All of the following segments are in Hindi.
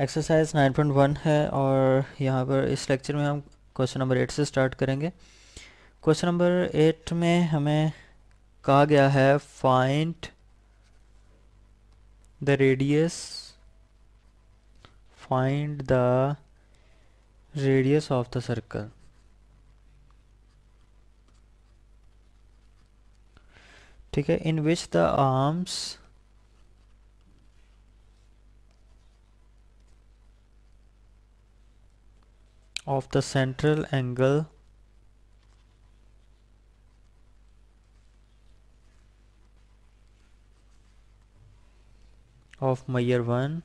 एक्सरसाइज 9.1 है और यहाँ पर इस लेक्चर में हम क्वेश्चन नंबर एट से स्टार्ट करेंगे क्वेश्चन नंबर एट में हमें कहा गया है find the radius find the radius of the circle ठीक है in which the arms of the central angle of Meyer 1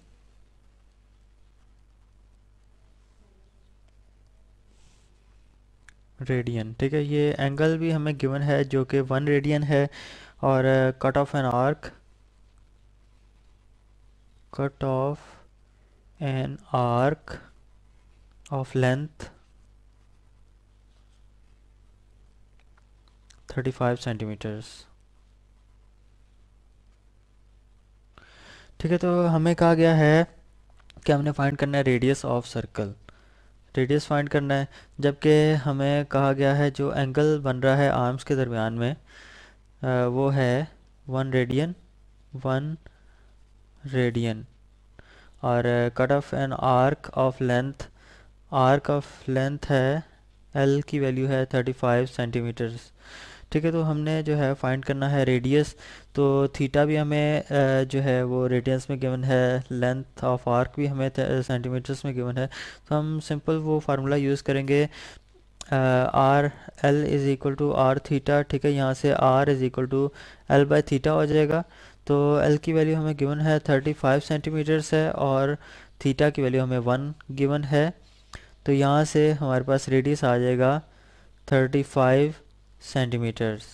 radian ठीक है ये एंगल भी हमें गिवन है जो कि वन रेडियन है और cut off an arc cut off an arc of length 35 centimetres ठीक है तो हमें कहा गया है कि हमने फाइंड करना है radius of circle radius find करना है जबकि हमें कहा गया है जो एंगल बन रहा है आर्म्स के दरमियान में आ, वो है वन रेडियन वन रेडियन और cut off an arc of length arc of length है एल की वैल्यू है 35 सेंटीमीटर्स ठीक है तो हमने जो है फाइंड करना है रेडियस तो थीटा भी हमें जो है वो रेडियंस में गिवन है लेंथ ऑफ आर्क भी हमें सेंटीमीटर्स में गिवन है तो हम सिंपल वो फार्मूला यूज़ करेंगे R L is equal to R theta ठीक है यहाँ से R is equal to L by theta हो जाएगा तो एल की वैल्यू हमें गिवन है थर्टी सेंटीमीटर्स है और थीटा की वैल्यू हमें वन गिवन है तो यहाँ से हमारे पास रेडियस आ जाएगा थर्टी फाइव सेंटीमीटर्स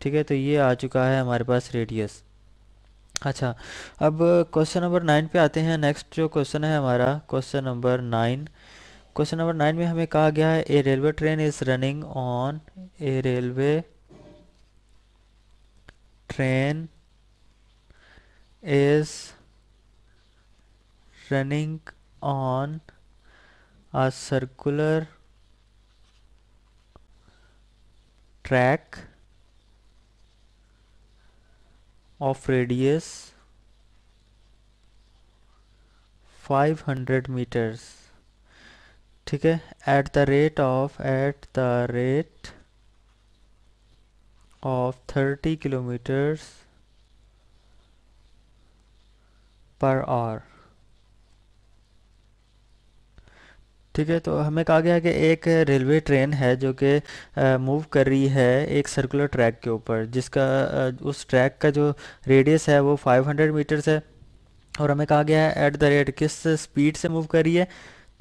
ठीक है तो ये आ चुका है हमारे पास रेडियस अच्छा अब क्वेश्चन नंबर नाइन पे आते हैं नेक्स्ट जो क्वेश्चन है हमारा question number nine question number nine में हमें कहा गया है a railway train is running on a railway train is running on a circular track of radius 500 meters ठीक है at the rate of at the rate of 30 kilometres per hour ठीक है तो हमें कहा गया है कि एक रेलवे ट्रेन है जो कि मूव कर रही है एक सर्कुलर ट्रैक के ऊपर जिसका उस ट्रैक का जो रेडियस है वो 500 मीटर्स है और हमें कहा गया है एट द रेट किस स्पीड से मूव कर रही है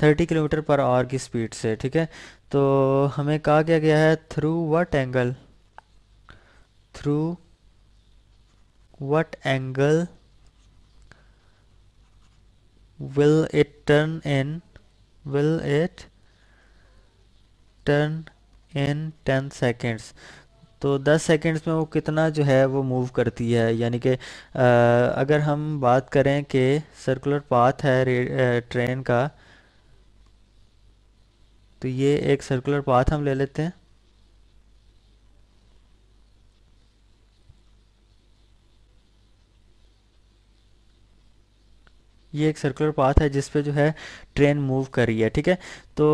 30 किलोमीटर पर आवर की स्पीड से ठीक है तो हमें कहा गया गया है through what angle through what angle will it turn in will it turn in 10 seconds तो 10 सेकेंड्स में वो कितना जो है वो मूव करती है यानी कि अगर हम बात करें कि सर्कुलर पाथ है ट्रेन का तो ये एक सर्कुलर पाथ हम ले लेते हैं ये एक सर्कुलर पाथ है जिस पे जो है ट्रेन मूव कर रही है ठीक है तो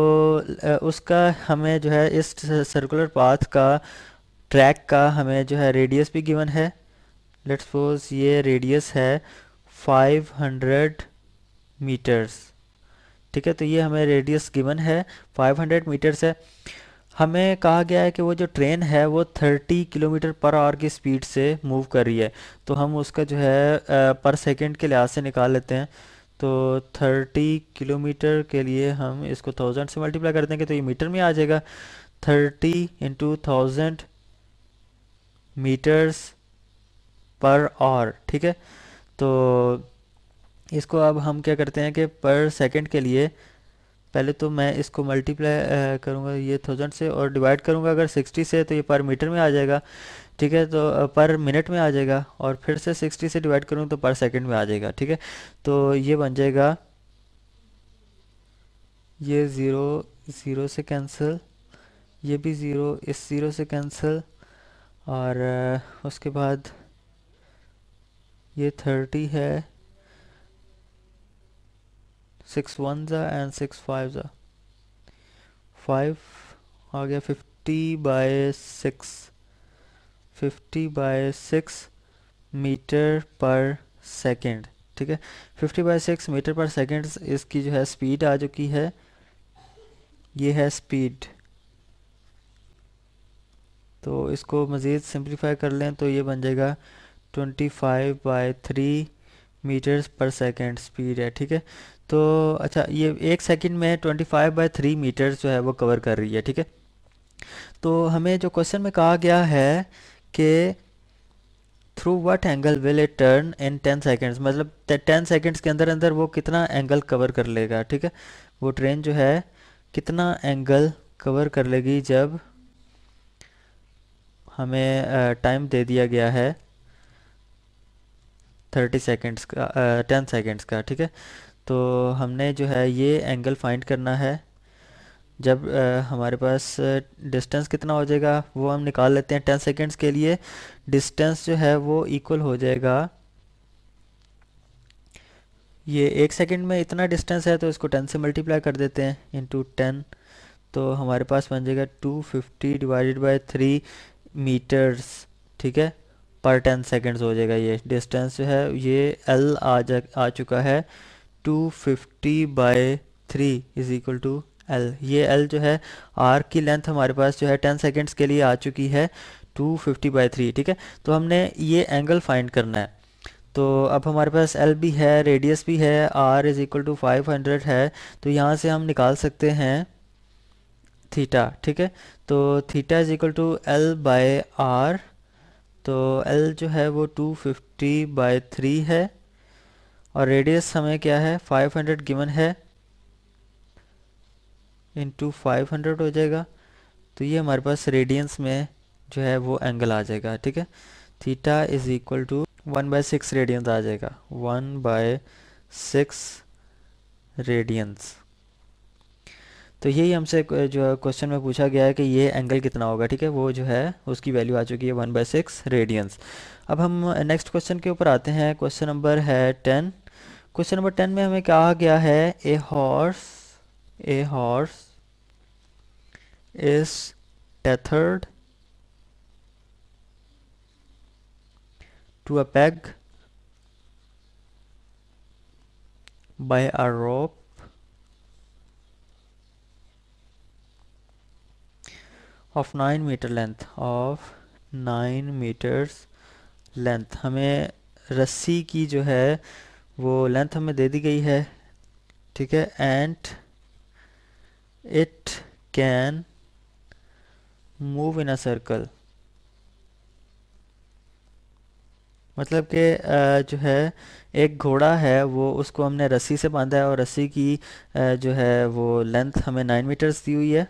उसका हमें जो है इस सर्कुलर पाथ का ट्रैक का हमें जो है रेडियस भी गिवन है लेट्स सपोज ये रेडियस है 500 मीटर्स ठीक है तो ये हमें रेडियस गिवन है 500 मीटर्स है हमें कहा गया है कि वो जो ट्रेन है वो 30 किलोमीटर पर आवर की स्पीड से मूव कर रही है तो हम उसका जो है पर सेकंड के लिहाज से निकाल लेते हैं तो 30 किलोमीटर के लिए हम इसको थाउजेंड से मल्टीप्लाई कर देंगे तो ये मीटर में आ जाएगा 30 into thousand metres per hour ठीक है तो इसको अब हम क्या करते हैं कि पर सेकंड के लिए पहले तो मैं इसको मल्टीप्लाई करूँगा ये थाउजेंड से और डिवाइड करूँगा अगर सिक्सटी से तो ये पर मीटर में आ जाएगा ठीक है तो पर मिनट में आ जाएगा और फिर से सिक्सटी से डिवाइड करूँ तो पर सेकेंड में आ जाएगा ठीक है तो ये बन जाएगा ये ज़ीरो ज़ीरो से कैंसिल ये भी ज़ीरो इस ज़ीरो से कैंसिल और उसके बाद ये थर्टी है six one are and six five are five आ गया fifty by six fifty by six metre per second ठीक है fifty by six metre per second इसकी जो है स्पीड आ चुकी है ये है स्पीड तो इसको मज़ीद सिंप्लीफाई कर लें तो ये बन जाएगा twenty five by three metres per second speed है ठीक है तो अच्छा ये एक सेकंड में 25 फाइव बाई थ्री मीटर जो है वो कवर कर रही है ठीक है तो हमें जो क्वेश्चन में कहा गया है कि through what angle will it turn in ten seconds मतलब टेन सेकेंड्स के अंदर अंदर वो कितना एंगल कवर कर लेगा ठीक है वो ट्रेन जो है कितना एंगल कवर कर लेगी जब हमें टाइम दे दिया गया है थर्टी सेकेंड्स का टेन सेकेंड्स का ठीक है तो हमने जो है ये एंगल फाइंड करना है जब आ, हमारे पास डिस्टेंस कितना हो जाएगा वो हम निकाल लेते हैं टेन सेकेंड्स के लिए डिस्टेंस जो है वो इक्वल हो जाएगा ये एक सेकंड में इतना डिस्टेंस है तो इसको टेन से मल्टीप्लाई कर देते हैं टू टेन तो हमारे पास बन जाएगा two fifty divided by three metres ठीक है पर टेन सेकेंड्स हो जाएगा ये डिस्टेंस जो है ये एल आ जा आ चुका है two fifty by three is equal to L ये एल जो है आर की लेंथ हमारे पास जो है टेन सेकेंड्स के लिए आ चुकी है टू फिफ्टी बाई थ्री ठीक है तो हमने ये एंगल फाइंड करना है तो अब हमारे पास एल भी है रेडियस भी है R is equal to five hundred है तो यहाँ से हम निकाल सकते हैं थीटा ठीक है तो theta is equal to L by R तो एल जो है वो टू फिफ्टी बाई थ्री है और रेडियस हमें क्या है 500 गिवन है इंटू फाइव हो जाएगा तो ये हमारे पास रेडियंस में जो है वो एंगल आ जाएगा ठीक है theta is equal to one by six radians आ जाएगा वन बाय सिक्स रेडियंस तो यही हमसे जो है क्वेश्चन में पूछा गया है कि ये एंगल कितना होगा ठीक है वो जो है उसकी वैल्यू आ चुकी है वन बाय सिक्स रेडियंस अब हम नेक्स्ट क्वेश्चन के ऊपर आते हैं क्वेश्चन नंबर है टेन क्वेश्चन नंबर टेन में हमें कहा गया है a horse a horse is tethered to a peg by a rope of nine metre length of nine metres length हमें रस्सी की जो है वो लेंथ हमें दे दी गई है ठीक है and it can move in a circle मतलब कि जो है एक घोड़ा है वो उसको हमने रस्सी से बांधा है और रस्सी की जो है वो लेंथ हमें नाइन मीटर्स दी हुई है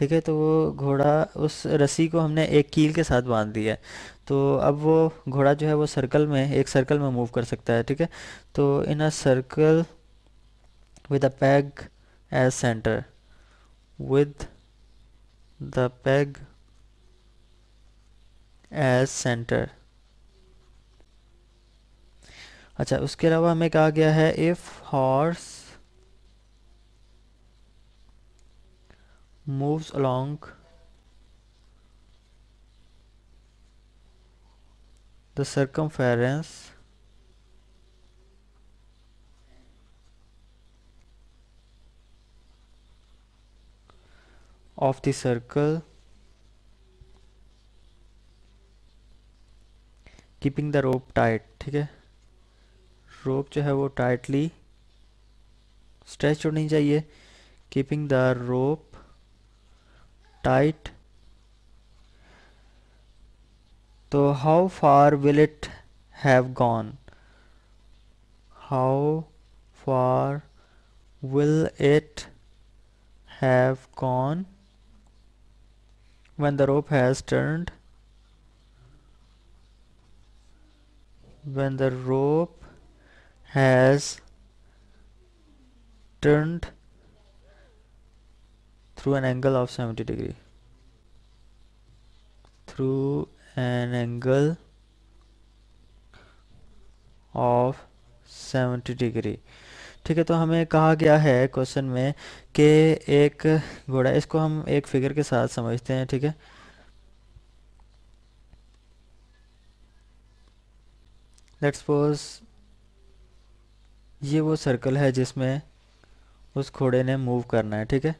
ठीक है तो वो घोड़ा उस रस्सी को हमने एक कील के साथ बांध दिया है तो अब वो घोड़ा जो है वो सर्कल में एक सर्कल में मूव कर सकता है ठीक है तो in a circle with a peg as centre with the peg as centre अच्छा उसके अलावा हमें कहा गया है if horse moves along the circumference of the circle keeping the rope tight ठीक है रोप जो है वो टाइटली स्ट्रेच होनी चाहिए keeping the rope tight so how far will it have gone how far will it have gone when the rope has turned when the rope has turned through an angle of 70 degree through an angle of 70 degree ठीक है तो हमें कहा गया है क्वेश्चन में कि एक घोड़ा इसको हम एक फिगर के साथ समझते हैं ठीक है लेट्स सपोज ये वो सर्कल है जिसमें उस घोड़े ने मूव करना है ठीक है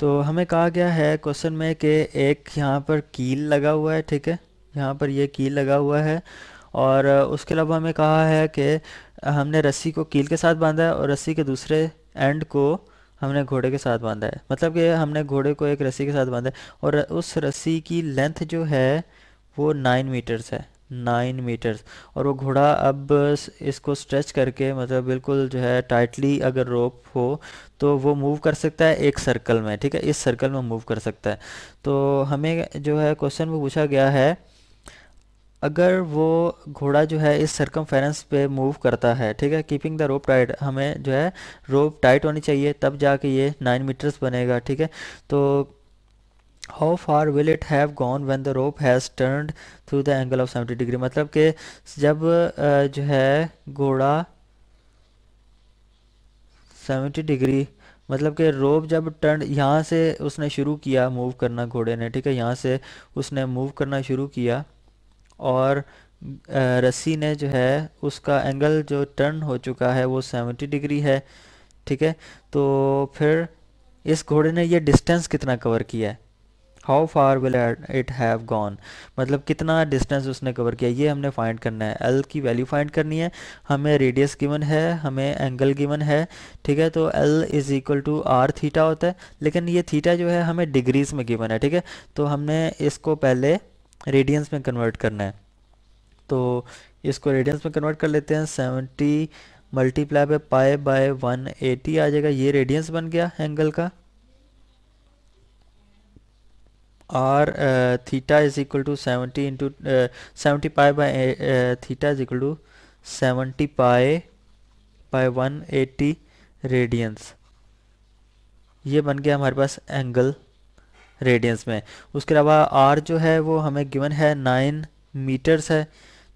तो हमें कहा गया है क्वेश्चन में कि एक यहाँ पर कील लगा हुआ है ठीक है यहाँ पर ये कील लगा हुआ है और उसके अलावा हमें कहा है कि हमने रस्सी को कील के साथ बांधा है और रस्सी के दूसरे एंड को हमने घोड़े के साथ बांधा है मतलब कि हमने घोड़े को एक रस्सी के साथ बांधा है और उस रस्सी की लेंथ जो है वो नाइन मीटर्स है नाइन मीटर्स और वो घोड़ा अब इसको स्ट्रेच करके मतलब बिल्कुल जो है टाइटली अगर रोप हो तो वो मूव कर सकता है एक सर्कल में ठीक है इस सर्कल में मूव कर सकता है तो हमें जो है क्वेश्चन में पूछा गया है अगर वो घोड़ा जो है इस सरकम पे मूव करता है ठीक है कीपिंग द रोप टाइट हमें जो है रोप टाइट होनी चाहिए तब जाके ये नाइन मीटर्स बनेगा ठीक है तो how far will it have gone when the rope has turned through the angle of seventy degree मतलब कि जब जो है घोड़ा सेवेंटी डिग्री मतलब कि रोप जब टर्न यहाँ से उसने शुरू किया मूव करना घोड़े ने ठीक है यहाँ से उसने मूव करना शुरू किया और रस्सी ने जो है उसका एंगल जो टर्न हो चुका है वो सेवेंटी डिग्री है ठीक है तो फिर इस घोड़े ने ये डिस्टेंस कितना कवर किया है how far will it have gone मतलब कितना डिस्टेंस उसने कवर किया ये हमने फाइंड करना है एल की वैल्यू फाइंड करनी है हमें रेडियस गिवन है हमें एंगल गिवन है ठीक है तो L is equal to R theta होता है लेकिन ये थीटा जो है हमें डिग्रीज में गिवन है ठीक है तो हमने इसको पहले रेडियंस में कन्वर्ट करना है तो इसको रेडियंस में कन्वर्ट कर लेते हैं seventy multiply by pi by one eighty आ जाएगा ये रेडियंस बन गया एंगल का R theta is equal to seventy into seventy pi by theta is equal to seventy pi by one eighty radians ये बन गया हमारे पास एंगल रेडियंस में उसके अलावा आर जो है वो हमें गिवन है नाइन मीटर्स है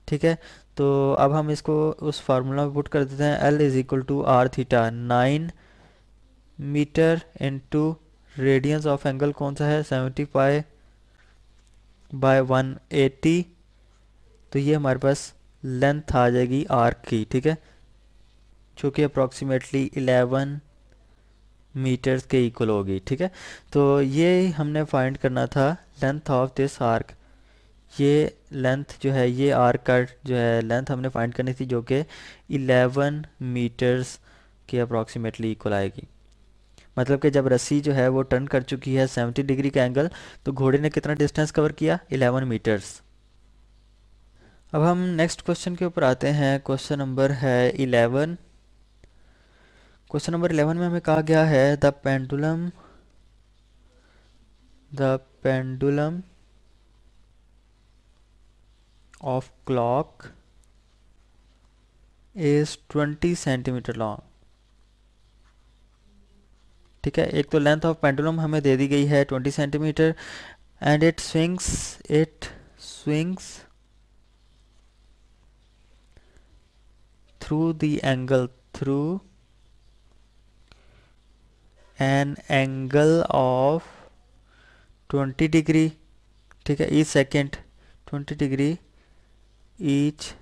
ठीक है तो अब हम इसको उस फार्मूला में पुट कर देते हैं L is equal to R theta nine metre into radians of angle कौन सा है seventy five by one eighty तो ये हमारे पास लेंथ आ जाएगी आर्क की ठीक है जो कि अप्रॉक्सीमेटली इलेवन मीटर्स के इक्वल होगी ठीक है तो ये हमने फाइंड करना था लेंथ ऑफ दिस आर्क ये लेंथ जो है ये आर्क का जो है लेंथ हमने फाइंड करनी थी जो कि 11 मीटर्स के अप्रॉक्सीमेटली इक्वल आएगी मतलब कि जब रस्सी जो है वो टर्न कर चुकी है 70 डिग्री का एंगल तो घोड़े ने कितना डिस्टेंस कवर किया 11 मीटर्स अब हम नेक्स्ट क्वेश्चन के ऊपर आते हैं क्वेश्चन नंबर है इलेवन क्वेश्चन नंबर इलेवन में हमें कहा गया है the pendulum the pendulum of clock is 20 centimetre long ठीक है एक तो लेंथ ऑफ पेंडुलम हमें दे दी गई है 20 centimetre and it swings it swings through the angle through an angle of 20 degree ठीक है each second 20 degree each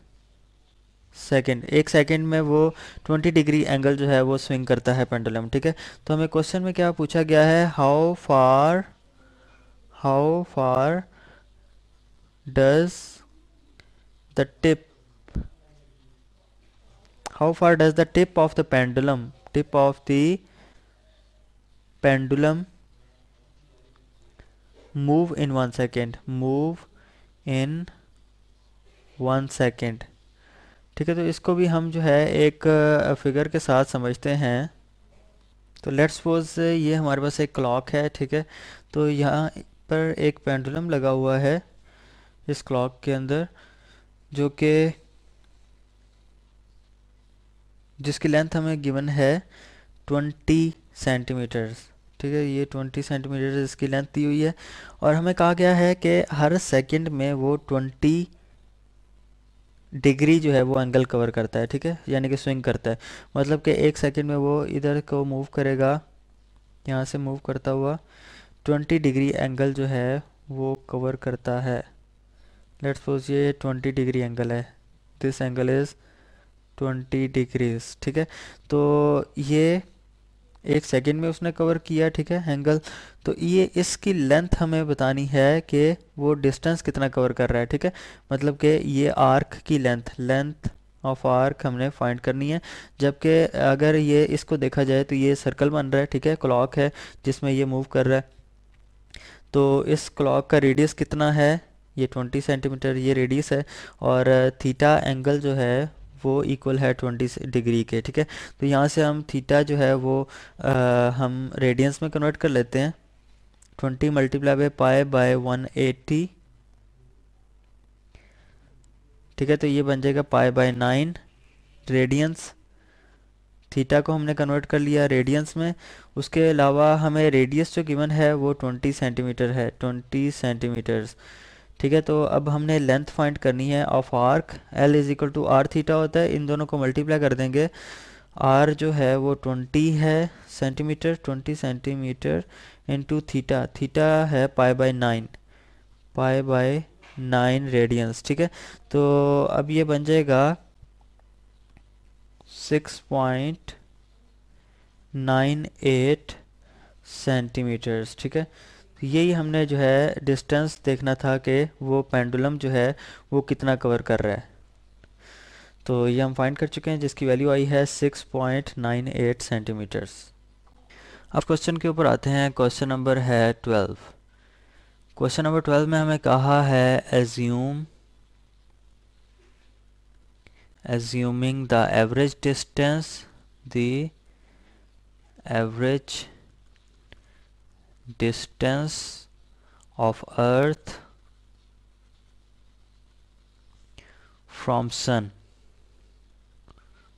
second एक सेकेंड में वो ट्वेंटी डिग्री एंगल जो है वो स्विंग करता है पेंडुलम ठीक है तो हमें क्वेश्चन में क्या पूछा गया है how far how far does the tip how far does the tip of the pendulum tip of the pendulum move in one second move in one second ठीक है तो इसको भी हम जो है एक फिगर के साथ समझते हैं तो लेट्स सपोज ये हमारे पास एक क्लॉक है ठीक है तो यहाँ पर एक पेंडुलम लगा हुआ है इस क्लॉक के अंदर जो कि जिसकी लेंथ हमें गिवन है 20 सेंटीमीटर ठीक है ये 20 सेंटीमीटर इसकी लेंथ दी हुई है और हमें कहा गया है कि हर सेकंड में वो डिग्री जो है वो एंगल कवर करता है ठीक है यानी कि स्विंग करता है मतलब कि एक सेकंड में वो इधर को मूव करेगा यहाँ से मूव करता हुआ 20 डिग्री एंगल जो है वो कवर करता है लेट सपोज ये 20 डिग्री एंगल है दिस एंगल इज़ 20 डिग्रीज ठीक है तो ये एक सेकंड में उसने कवर किया ठीक है एंगल तो ये इसकी लेंथ हमें बतानी है कि वो डिस्टेंस कितना कवर कर रहा है ठीक है मतलब कि ये आर्क की लेंथ लेंथ ऑफ आर्क हमने फाइंड करनी है जबकि अगर ये इसको देखा जाए तो ये सर्कल बन रहा है ठीक है क्लॉक है जिसमें ये मूव कर रहा है तो इस क्लॉक का रेडियस कितना है ये 20 सेंटीमीटर ये रेडियस है और थीटा एंगल जो है वो इक्वल है ट्वेंटी डिग्री के ठीक है तो यहाँ से हम थीटा जो है वो आ, हम रेडियंस में कन्वर्ट कर लेते हैं twenty multiply by pi by one ठीक है तो ये बन जाएगा pi by nine radiance theta को हमने कन्वर्ट कर लिया रेडियंस में उसके अलावा हमें रेडियस जो गिवन है वो 20 सेंटीमीटर है 20 सेंटीमीटर्स ठीक है तो अब हमने लेंथ फाइंड करनी है of arc L is equal to R theta होता है इन दोनों को मल्टीप्लाई कर देंगे आर जो है वो ट्वेंटी है centimetre twenty centimetre into theta theta है pi by nine pi by nine radians ठीक है तो अब ये बन जाएगा six point nine eight centimetres ठीक है यही हमने जो है डिस्टेंस देखना था कि वो पेंडुलम जो है वो कितना कवर कर रहा है तो ये हम फाइंड कर चुके हैं जिसकी वैल्यू आई है 6.98 सेंटीमीटर्स अब क्वेश्चन के ऊपर आते हैं क्वेश्चन नंबर है 12 क्वेश्चन नंबर 12 में हमें कहा है assume assuming the average distance the average distance of earth from sun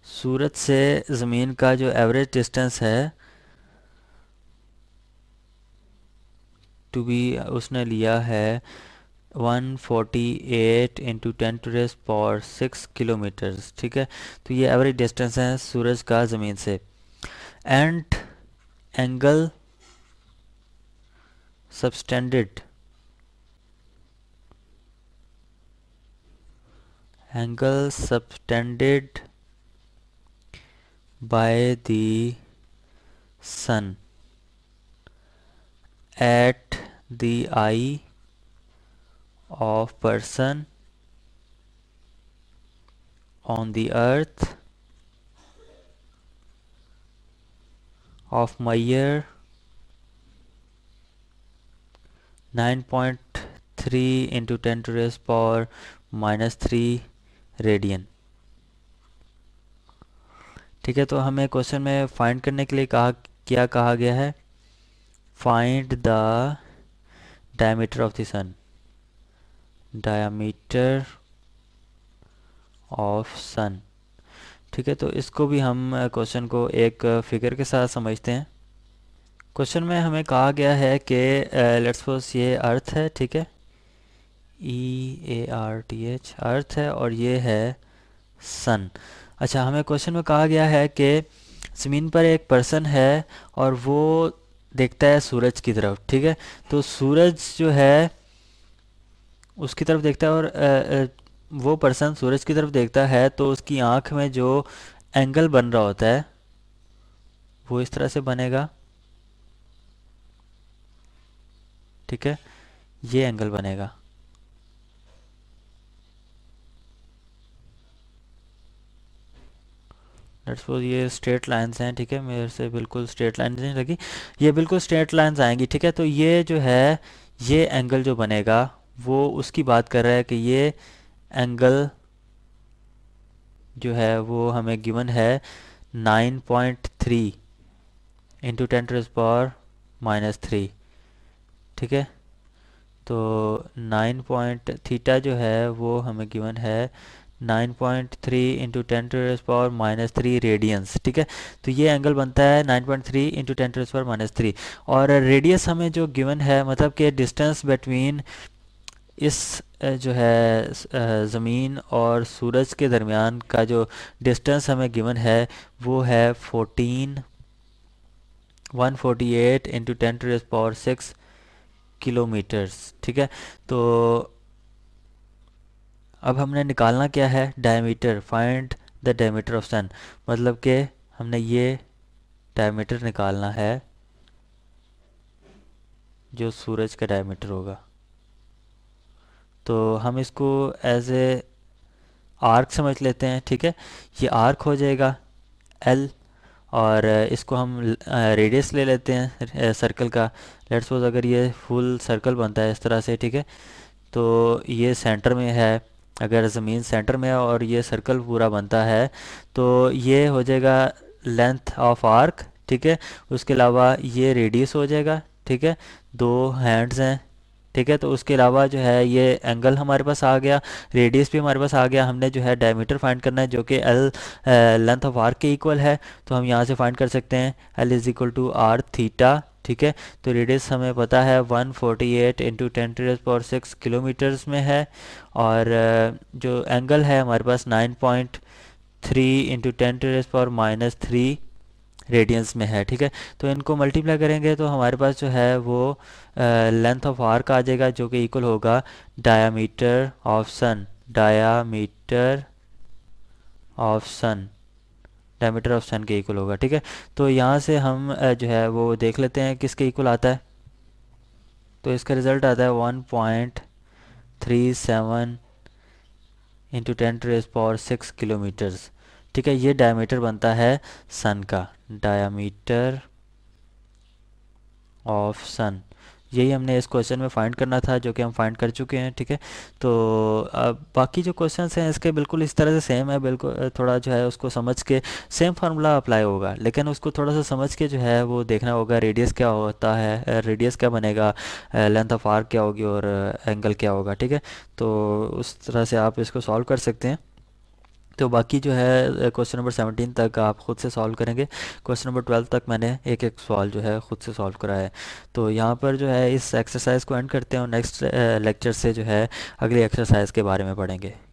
सूरज से ज़मीन का जो एवरेज डिस्टेंस है टू बी उसने लिया है 148 forty eight into ten to power six kilometres ठीक है तो ये एवरेज डिस्टेंस है सूरज का ज़मीन से and angle subtended angle subtended by the sun at the eye of person on the earth of my year 9.3 into 10 to the power minus three radian ठीक है तो हमें क्वेश्चन में फाइंड करने के लिए कहा क्या कहा गया है find the diameter of the sun diameter of sun ठीक है तो इसको भी हम क्वेश्चन uh, को एक फिगर uh, के साथ समझते हैं क्वेश्चन में हमें कहा गया है कि लेट्स uh, सपोज ये अर्थ है ठीक है E A R T H earth है और ये है सन अच्छा हमें क्वेश्चन में कहा गया है कि ज़मीन पर एक पर्सन है और वो देखता है सूरज की तरफ ठीक है तो सूरज जो है उसकी तरफ देखता है और uh, uh, वो पर्सन सूरज की तरफ देखता है तो उसकी आंख में जो एंगल बन रहा होता है वो इस तरह से बनेगा ठीक है ये एंगल बनेगा सपोज ये स्ट्रेट लाइंस हैं ठीक है मेरे से बिल्कुल स्ट्रेट लाइन नहीं लगी ये बिल्कुल स्ट्रेट लाइंस आएंगी ठीक है तो ये जो है ये एंगल जो बनेगा वो उसकी बात कर रहा है कि ये एंगल जो है वो हमें गिवन है 9.3 point three into ten power minus three ठीक है तो नाइन पॉइंट थीटा जो है वो हमें गिवन है nine point three into ten to power minus three radians ठीक है तो ये एंगल बनता है nine point three into ten to power minus three और रेडियस हमें जो गिवन है मतलब कि डिस्टेंस बिटवीन इस जो है ज़मीन और सूरज के दरमियान का जो डिस्टेंस हमें गिवन है वो है fourteen one forty eight into ten to power six kilometres ठीक है तो अब हमने निकालना क्या है diameter find the diameter of sun मतलब कि हमने ये डायमीटर निकालना है जो सूरज का डायमीटर होगा तो हम इसको एज ए आर्क समझ लेते हैं ठीक है ये आर्क हो जाएगा एल और इसको हम रेडियस ले लेते हैं सर्कल का लेट्स सपोज अगर ये फुल सर्कल बनता है इस तरह से ठीक है तो ये सेंटर में है अगर ज़मीन सेंटर में है और ये सर्कल पूरा बनता है तो ये हो जाएगा लेंथ ऑफ आर्क ठीक है उसके अलावा ये रेडियस हो जाएगा ठीक है दो हैंड्स हैं ठीक है तो उसके अलावा जो है ये एंगल हमारे पास आ गया रेडियस भी हमारे पास आ गया हमने जो है डायमीटर फाइंड करना है जो कि एल लेंथ ऑफ आर के इक्वल है तो हम यहाँ से फाइंड कर सकते हैं L is equal to R theta ठीक है तो रेडियस हमें पता है 148 forty eight into ten to power six kilometres में है और जो एंगल है हमारे पास 9.3 point three into ten to power minus three radians में है ठीक है तो इनको मल्टीप्लाई करेंगे तो हमारे पास जो है वो लेंथ ऑफ आर्क आ जाएगा जो कि इक्वल होगा diameter of sun diameter of sun diameter of sun के इक्वल होगा ठीक है तो यहाँ से हम जो है वो देख लेते हैं किसके इक्वल आता है तो इसका रिज़ल्ट आता है one point three seven into ten to power six kilometres ठीक है ये डायमीटर बनता है सन का डायामीटर ऑफ सन यही हमने इस क्वेश्चन में फाइंड करना था जो कि हम फाइंड कर चुके हैं ठीक है तो अब बाकी जो क्वेश्चन हैं इसके बिल्कुल इस तरह से सेम है बिल्कुल थोड़ा जो है उसको समझ के सेम फार्मूला अप्लाई होगा लेकिन उसको थोड़ा सा समझ के जो है वो देखना होगा रेडियस क्या होता है रेडियस क्या बनेगा लेंथ ऑफ आर्क क्या होगी और एंगल क्या होगा ठीक है तो उस तरह से आप इसको सॉल्व कर सकते हैं तो बाकी जो है क्वेश्चन नंबर सेवनटीन तक आप ख़ुद से सॉल्व करेंगे क्वेश्चन नंबर ट्वेल्व तक मैंने एक एक सवाल जो है ख़ुद से सॉल्व कराया है तो यहाँ पर जो है इस एक्सरसाइज को एंड करते हैं और नेक्स्ट लेक्चर से जो है अगली एक्सरसाइज के बारे में पढ़ेंगे